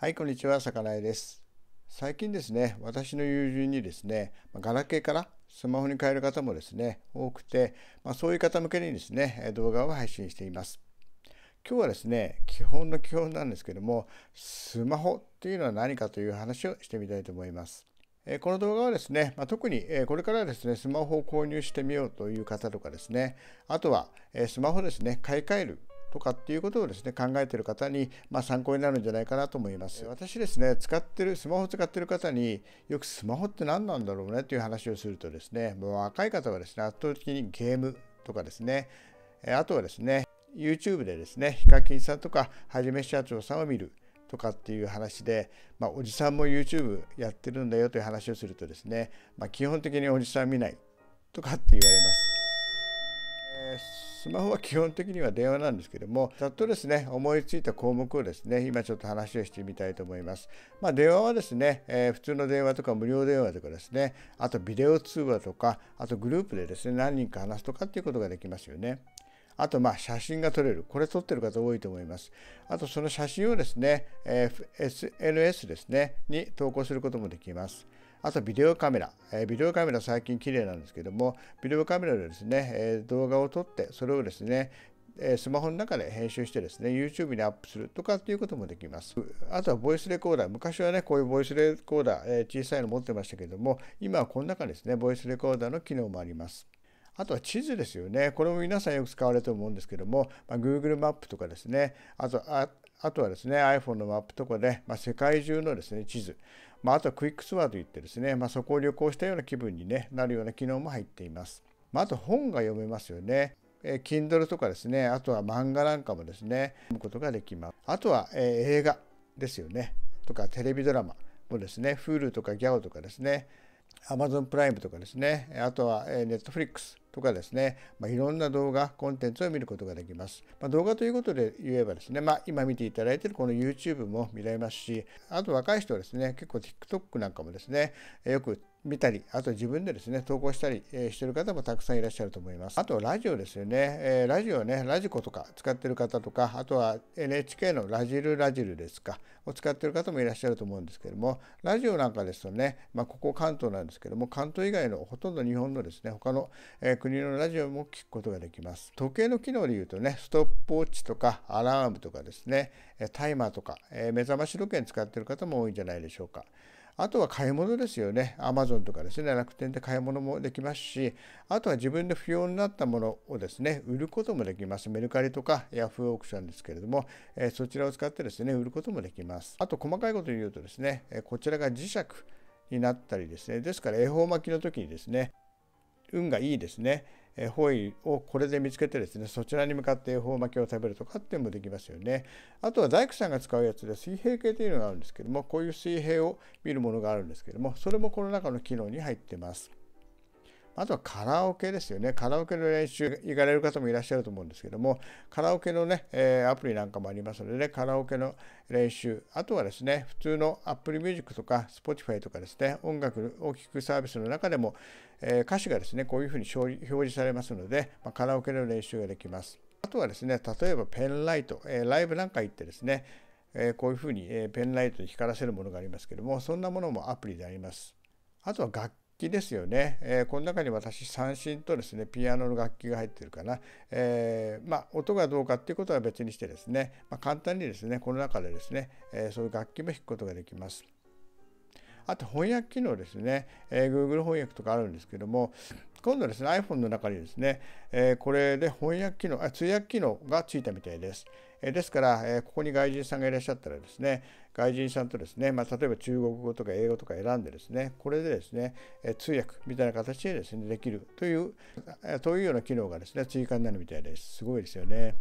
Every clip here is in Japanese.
はい、こんにちは、魚井です。最近ですね、私の友人にですね、ガラケーからスマホに変える方もですね、多くて、まあ、そういう方向けにですね、動画を配信しています。今日はですね、基本の基本なんですけども、スマホっていうのは何かという話をしてみたいと思います。この動画はですね、ま特にこれからですね、スマホを購入してみようという方とかですね、あとはスマホですね、買い替えるとかっていうことをですね考えてる方に、まあ、参考になるんじゃないかなと思います私ですね使ってるスマホを使ってる方によくスマホって何なんだろうねという話をするとですねもう若い方はですね圧倒的にゲームとかですねあとはですね YouTube でですねヒカキンさんとかはじめ社長さんを見るとかっていう話で、まあ、おじさんも YouTube やってるんだよという話をするとですね、まあ、基本的におじさん見ないとかって言われます。スマホは基本的には電話なんですけどもざっとですね思いついた項目をですね今ちょっと話をしてみたいと思います。まあ、電話はですね、えー、普通の電話とか無料電話とかですねあとビデオ通話とかあとグループでですね何人か話すとかっていうことができますよね。あとまあ写真が撮れる。これ撮ってる方多いと思います。あとその写真をですね、えー、SNS ですね、に投稿することもできます。あとビデオカメラ、えビデオカメラ最近綺麗なんですけども、ビデオカメラでですね、え動画を撮って、それをですね、スマホの中で編集してですね、YouTube にアップするとかっていうこともできます。あとはボイスレコーダー。昔はね、こういうボイスレコーダー、小さいの持ってましたけども、今はこの中ですね、ボイスレコーダーの機能もあります。あとは地図ですよね。これも皆さんよく使われると思うんですけども、まあ、Google マップとかですね、あとああとはですね、iPhone のマップとかで、まあ、世界中のですね、地図。まあ、あとはクイックツアーといってですね、まあ、そこを旅行したような気分に、ね、なるような機能も入っています。まあ、あと本が読めますよね。えー、Kindle とかですね、あとは漫画なんかもですね、読むことができます。あとは、えー、映画ですよね、とかテレビドラマもですね、Hulu とか GAO とかですね、Amazon プライムとかですね、あとは、えー、Netflix とかですね、まあ、いろんな動画、コンテンツを見ることができます。まあ、動画ということで言えばですね、まあ、今見ていただいているこの YouTube も見られますし、あと若い人はですね、結構 TikTok なんかもですね、よく見たり、あと自分でですね、投稿したり、えー、してる方もたくさんいらっしゃると思います。あと、ラジオですよね。えー、ラジオね、ラジコとか使ってる方とか、あとは NHK のラジルラジルですか、を使ってる方もいらっしゃると思うんですけども、ラジオなんかですとね、まあ、ここ関東なんですけども、関東以外のほとんど日本のですね、他の、えー、国のラジオも聞くことができます。時計の機能で言うとね、ストップウォッチとか、アラームとかですね、タイマーとか、え目覚まし時計使ってる方も多いんじゃないでしょうか。あとは買い物ですよね。Amazon とかですね、楽天で買い物もできますし、あとは自分で不要になったものをですね、売ることもできます。メルカリとかヤフーオークションですけれども、えそちらを使ってですね、売ることもできます。あと細かいこと言うとですね、えこちらが磁石になったりですね、ですから恵方巻きの時にですね、運がいいですね。方位をこれで見つけてですねそちらに向かって恵方巻きを食べるとかっていうのもできますよねあとは大工さんが使うやつで水平系というのがあるんですけどもこういう水平を見るものがあるんですけどもそれもこの中の機能に入ってますあとはカラオケですよね。カラオケの練習行かれる方もいらっしゃると思うんですけども、カラオケのね、えー、アプリなんかもありますのでね、カラオケの練習、あとはですね、普通の Apple Music とか Spotify とかですね、音楽を聴くサービスの中でも、えー、歌詞がですね、こういうふうに表示されますので、まあ、カラオケの練習ができます。あとはですね、例えばペンライト、えー、ライブなんか行ってですね、えこういうふうに、えペンライトで光らせるものがありますけども、そんなものもアプリであります。あとは楽器ですよね、えー、この中に私三振とですねピアノの楽器が入ってるかな、えー、まあ、音がどうかっていうことは別にしてですね、まあ、簡単にですねこの中でですね、えそういう楽器も弾くことができます。あと翻訳機能ですね、えー、Google 翻訳とかあるんですけども、今度ですね、iPhone の中にですね、えー、これで翻訳機能あ、通訳機能がついたみたいです。えー、ですから、えここに外人さんがいらっしゃったらですね、外人さんとですね、まあ、例えば中国語とか英語とか選んでですね、これでですね、え通訳みたいな形でですね、できるという、えというような機能がですね、追加になるみたいです。すごいですよね。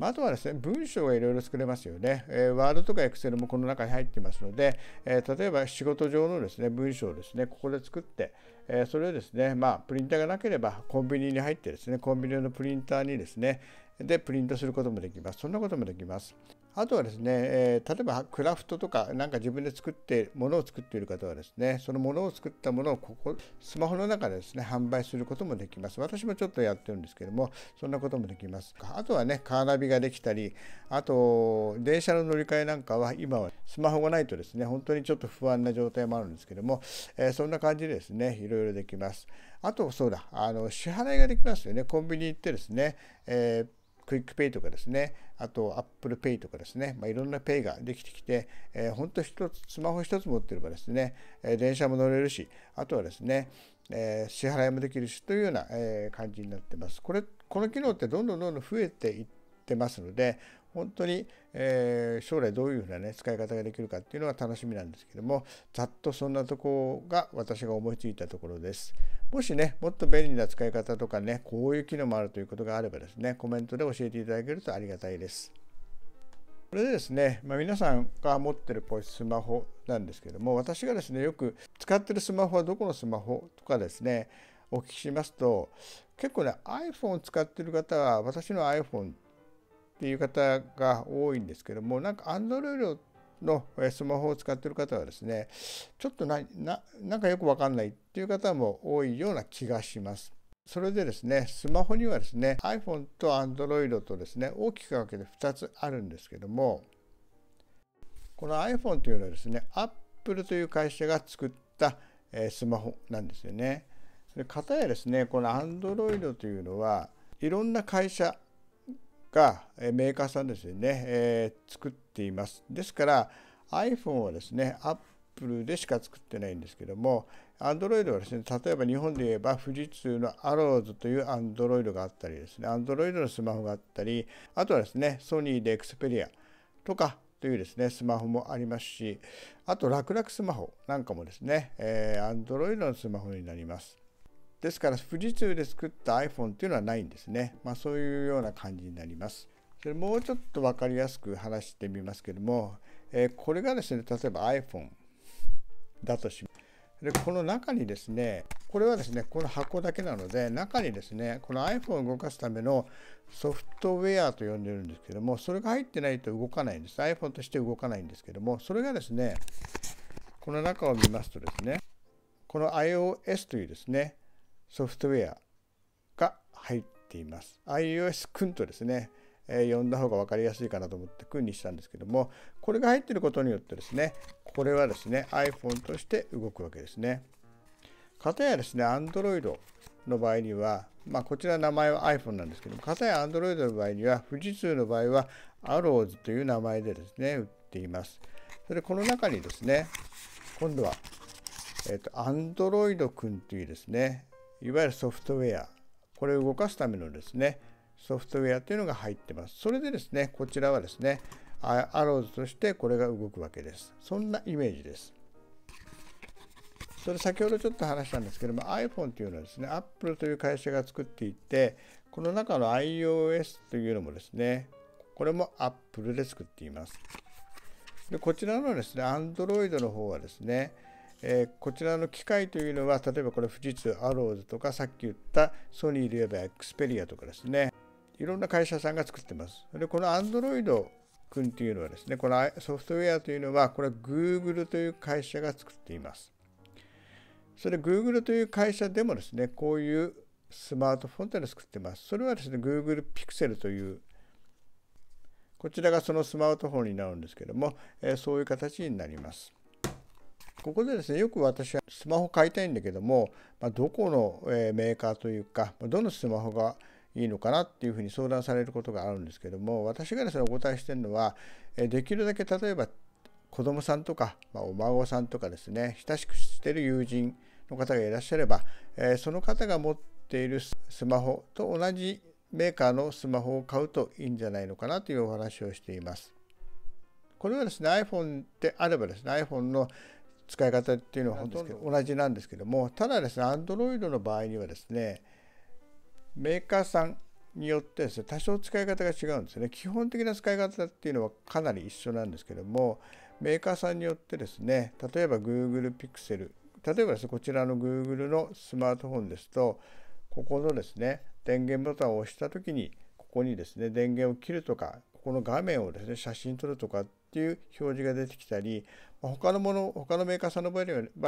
まあ、あとはですね、文章がいろいろ作れますよね。えー、ワードとかエクセルもこの中に入ってますので、えー、例えば仕事上のですね、文章をですね、ここで作って、えー、それをですね、まあ、プリンターがなければコンビニに入ってですね、コンビニのプリンターにですね、で、プリントすることもできます。そんなこともできます。あとはですね、えー、例えばクラフトとかなんか自分で作ってものを作っている方はですねそのものを作ったものをここスマホの中でですね販売することもできます私もちょっとやってるんですけどもそんなこともできますあとはねカーナビができたりあと電車の乗り換えなんかは今はスマホがないとですね本当にちょっと不安な状態もあるんですけども、えー、そんな感じでですねいろいろできますあとそうだあの支払いができますよねコンビニ行ってですね、えークイックペイとかですね、あとアップルペイとかですね、まあ、いろんなペイができてきて、えー、ほん一つ、スマホ一つ持ってればですね、え電車も乗れるし、あとはですね、えー、支払いもできるしというような、え感じになってます。これ、この機能ってどんどんどんどん増えていってますので、本当に、えー、将来どういうふうなね使い方ができるかっていうのが楽しみなんですけどもざっとそんなとこが私が思いついたところです。もしねもっと便利な使い方とかねこういう機能もあるということがあればですねコメントで教えていただけるとありがたいです。これでですね、まあ、皆さんが持ってるスマホなんですけども私がですねよく使ってるスマホはどこのスマホとかですねお聞きしますと結構ね iPhone を使ってる方は私の iPhone っていう方が多いんですけどもなんか Android のスマホを使ってる方はですねちょっとなななんかよくわかんないっていう方も多いような気がします。それでですねスマホにはですね iPhone と Android とですね大きく分けて2つあるんですけどもこの iPhone というのはですね Apple という会社が作ったスマホなんですよね。で片やですねこの Android というのはいろんな会社がメーカーさんですね、えー、作っています。ですから iPhone はですね Apple でしか作ってないんですけども Android はですね例えば日本で言えば富士通の a ロー o w s という Android があったりですね Android のスマホがあったりあとはですねソニーで Xperia とかというですねスマホもありますしあと楽々スマホなんかもですね、え Android のスマホになります。ですから富士通で作った iPhone っていうのはないんですね。まあ、そういうような感じになります。それもうちょっと分かりやすく話してみますけども、えー、これがですね、例えば iPhone だとします。で、この中にですね、これはですね、この箱だけなので、中にですね、この iPhone を動かすためのソフトウェアと呼んでるんですけども、それが入ってないと動かないんです。iPhone として動かないんですけども、それがですね、この中を見ますとですね、この iOS というですね、ソフトウェアが入っています。iOS くんとですね、えー、呼んだ方が分かりやすいかなと思ってくんにしたんですけども、これが入ってることによってですね、これはですね、iPhone として動くわけですね。かたやですね、Android の場合には、まあ、こちら名前は iPhone なんですけども、かたや Android の場合には、富士通の場合は Arrows という名前でですね、売っています。それでこの中にですね、今度は、えっ、ー、と、Android 君というですね、いわゆるソフトウェアこれを動かすためのですねソフトウェアというのが入ってますそれでですねこちらはですねアローズとしてこれが動くわけですそんなイメージですそれ先ほどちょっと話したんですけども iPhone というのはですね Apple という会社が作っていてこの中の iOS というのもですねこれも Apple で作っていますでこちらのですね Android の方はですねえー、こちらの機械というのは例えばこれ富士通アローズとかさっき言ったソニーで言えばエクスペリアとかですねいろんな会社さんが作ってます。でこのアンドロイド d 君というのはですねこのソフトウェアというのはこれは Google という会社が作っています。それ Google という会社でもですねこういうスマートフォンというのを作ってます。それはですね Google Pixel というこちらがそのスマートフォンになるんですけども、えそういう形になります。ここでですねよく私はスマホ買いたいんだけども、まあ、どこのメーカーというかどのスマホがいいのかなっていうふうに相談されることがあるんですけども私がですねお答えしてるのはできるだけ例えば子供さんとか、まあ、お孫さんとかですね親しくしてる友人の方がいらっしゃれば、えその方が持っているスマホと同じメーカーのスマホを買うといいんじゃないのかなというお話をしています。これはですね iPhone であればですね iPhone の使い方っていうのは本当ですけど同じなんですけどもただですね Android の場合にはですねメーカーさんによってですね多少使い方が違うんですね基本的な使い方っていうのはかなり一緒なんですけどもメーカーさんによってですね例えば Google Pixel 例えばですねこちらの Google のスマートフォンですとここのですね電源ボタンを押した時にここにですね電源を切るとかここの画面をですね写真撮るとかっっていう表示が出てきたり他のもの他のメーカーさんの場合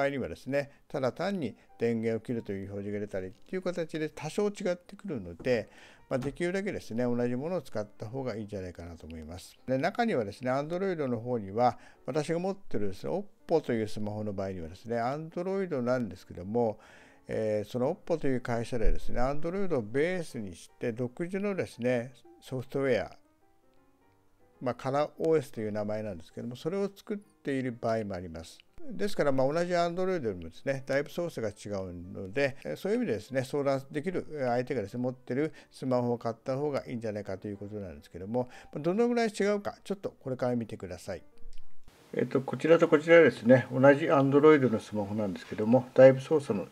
にはですねただ単に電源を切るという表示が出たりっていう形で多少違ってくるので、まあ、できるだけですね同じものを使った方がいいんじゃないかなと思いますで中にはですね Android の方には私が持ってるですね OPPO というスマホの場合にはですね Android なんですけどもえー、その OPPO という会社でですね Android をベースにして独自のですねソフトウェアまあ、カラ OS という名前なんですけどもそれを作っている場合もあります。ですから、まあ、同じ Android でもですね、だいぶ操作が違うので、そういう意味でですね、相談できる相手がですね、持ってるスマホを買った方がいいんじゃないかということなんですけども、どのぐらい違うか、ちょっとこれから見てください。えっと、こちらとこちらですね、同じ Android のスマホなんですけども、だいぶ操作の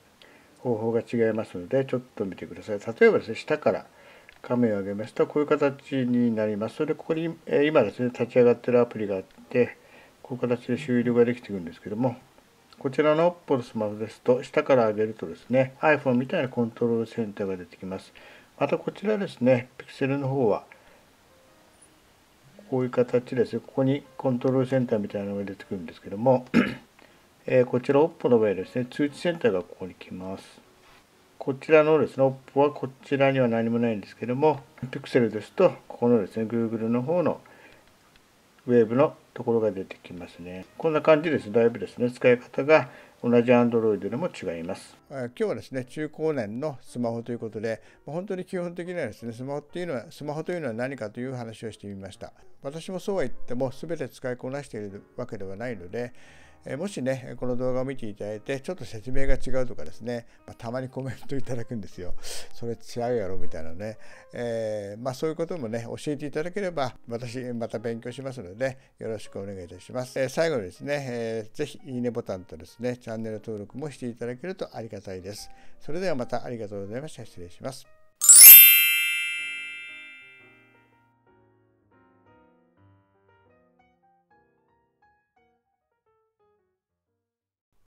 方法が違いますので、ちょっと見てください。例えばですね、下から画を上げますと、こういう形になります。それで、ここに、え今ですね、立ち上がってるアプリがあって、こういう形で終了ができていくんですけども、こちらのポルスマホですと、下から上げるとですね、iPhone みたいなコントロールセンターが出てきます。またこちらですね、ピクセルの方は、こういう形ですね、ここにコントロールセンターみたいなのが出てくるんですけども、えー、こちら OPPO の場合ですね、通知センターがここに来ます。こちらのですね、OPPO はこちらには何もないんですけども、Pixel ですと、ここのですね、Google の方のウェーブのところが出てきますね。こんな感じです。だいぶですね、使い方が同じ Android でも違います。今日はですね、中高年のスマホということで、本当に基本的にはですね、スマホっていうのは、スマホというのは何かという話をしてみました。私もそうは言っても、全て使いこなしているわけではないので、えもしね、この動画を見ていただいて、ちょっと説明が違うとかですね、まあ、たまにコメントいただくんですよ。それ違うやろみたいなね、えー、まあ、そういうこともね、教えていただければ、私、また勉強しますので、よろしくお願いいたします。えー、最後にですね、えー、ぜひいいねボタンとですね、チャンネル登録もしていただけるとありがたいです。それではまたありがとうございました。失礼します。